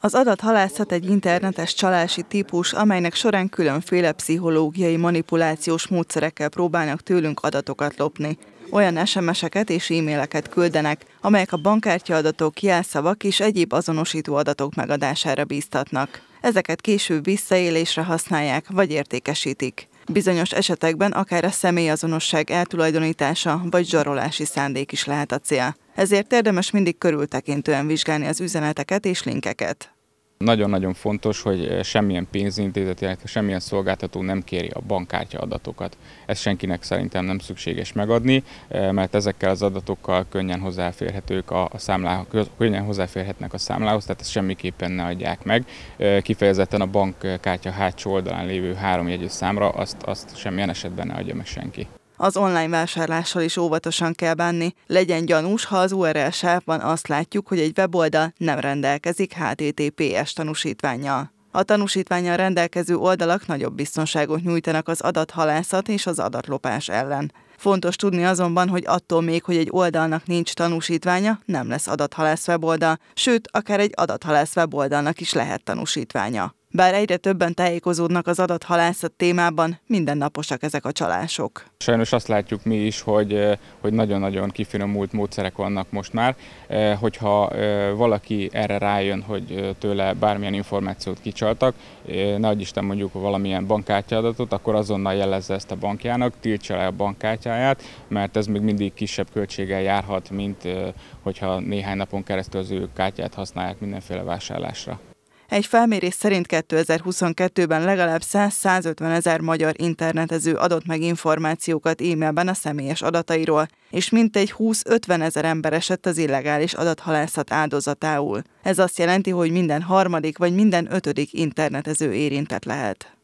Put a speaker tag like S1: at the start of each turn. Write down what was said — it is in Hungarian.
S1: Az adathalászat egy internetes csalási típus, amelynek során különféle pszichológiai manipulációs módszerekkel próbálnak tőlünk adatokat lopni. Olyan SMS-eket és e-maileket küldenek, amelyek a bankkártyaadatok, jelszavak és egyéb azonosító adatok megadására bíztatnak. Ezeket később visszaélésre használják, vagy értékesítik. Bizonyos esetekben akár a személyazonosság eltulajdonítása vagy zsarolási szándék is lehet a cél ezért érdemes mindig körültekintően vizsgálni az üzeneteket és linkeket.
S2: Nagyon-nagyon fontos, hogy eh, semmilyen pénzintézet, semmilyen szolgáltató nem kéri a bankkártya adatokat. Ezt senkinek szerintem nem szükséges megadni, eh, mert ezekkel az adatokkal könnyen hozzáférhetők a, a számlához, könnyen hozzáférhetnek a számlához, tehát ezt semmiképpen ne adják meg. Eh, kifejezetten a bankkártya hátsó oldalán lévő három jegyű számra azt, azt semmilyen esetben ne adja meg senki.
S1: Az online vásárlással is óvatosan kell bánni. Legyen gyanús, ha az URL sávban azt látjuk, hogy egy weboldal nem rendelkezik HTTPS tanúsítványjal. A tanúsítványjal rendelkező oldalak nagyobb biztonságot nyújtanak az adathalászat és az adatlopás ellen. Fontos tudni azonban, hogy attól még, hogy egy oldalnak nincs tanúsítványa, nem lesz adathalász weboldal, sőt, akár egy adathalász weboldalnak is lehet tanúsítványa. Bár egyre többen tájékozódnak az adathalászat témában, mindennaposak ezek a csalások.
S2: Sajnos azt látjuk mi is, hogy, hogy nagyon-nagyon kifinomult módszerek vannak most már. Hogyha valaki erre rájön, hogy tőle bármilyen információt kicsaltak, ne Isten mondjuk valamilyen bankkártyadatot, akkor azonnal jelezze ezt a bankjának, tiltsa le a bankkártyáját, mert ez még mindig kisebb költséggel járhat, mint hogyha néhány napon keresztül az ő kártyát használják mindenféle vásárlásra.
S1: Egy felmérés szerint 2022-ben legalább 100-150 ezer magyar internetező adott meg információkat e-mailben a személyes adatairól, és mintegy 20-50 ezer ember esett az illegális adathalászat áldozatául. Ez azt jelenti, hogy minden harmadik vagy minden ötödik internetező érintett lehet.